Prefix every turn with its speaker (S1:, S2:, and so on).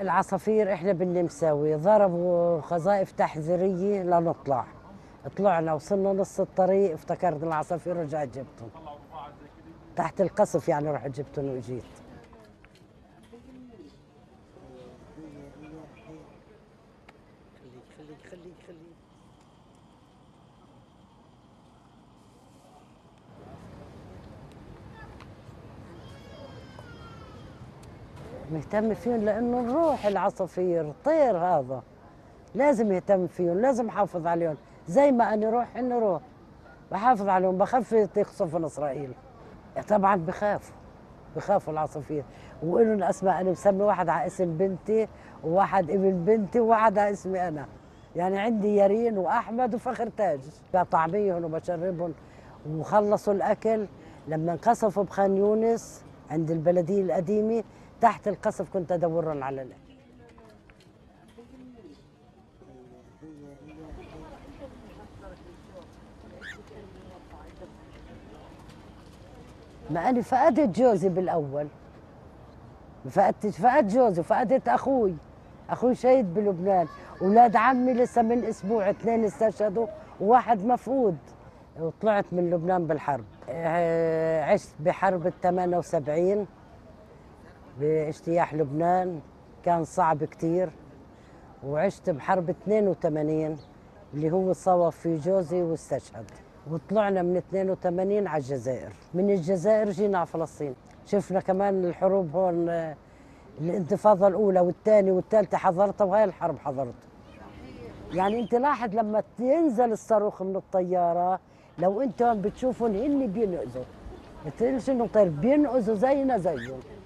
S1: العصافير احنا بالنمساوي ضربوا خزائف تحذيريه لنطلع طلعنا وصلنا نص الطريق افتكرت العصافير ورجعت جبتهم تحت القصف يعني رحت جبتهم واجيت خليك خليك خليك خليك مهتم فيهم لانه الروح العصافير الطير هذا لازم يهتم فيهم لازم احافظ عليهم زي ما انا روح انه روح بحافظ عليهم بخاف يطيق سفن اسرائيل طبعا بخافوا بخافوا العصافير وإلهم اسماء انا مسمي واحد على اسم بنتي وواحد ابن بنتي وواحد على اسمي انا يعني عندي يارين واحمد وفخر تاج بطعميهم وبشربهم وخلصوا الاكل لما انقصفوا بخان يونس عند البلديه القديمه تحت القصف كنت ادور على الأكل ما أنا فقدت جوزي بالأول فقدت فقدت جوزي وفقدت أخوي أخوي شهيد بلبنان أولاد عمي لسه من أسبوع اثنين استشهدوا وواحد مفقود وطلعت من لبنان بالحرب آه، عشت بحرب ال 78 باجتياح لبنان كان صعب كتير وعشت بحرب 82 اللي هو صوب في جوزي واستشهد وطلعنا من 82 على الجزائر من الجزائر جينا على فلسطين شفنا كمان الحروب هون الانتفاضة الأولى والثانية والثالثة حضرتها وهاي الحرب حضرتها يعني أنت لاحظ لما تنزل الصاروخ من الطيارة لو أنت بتشوفهم هن بينقذوا ما تقولش إنه طير بينقذوا زينا زيهم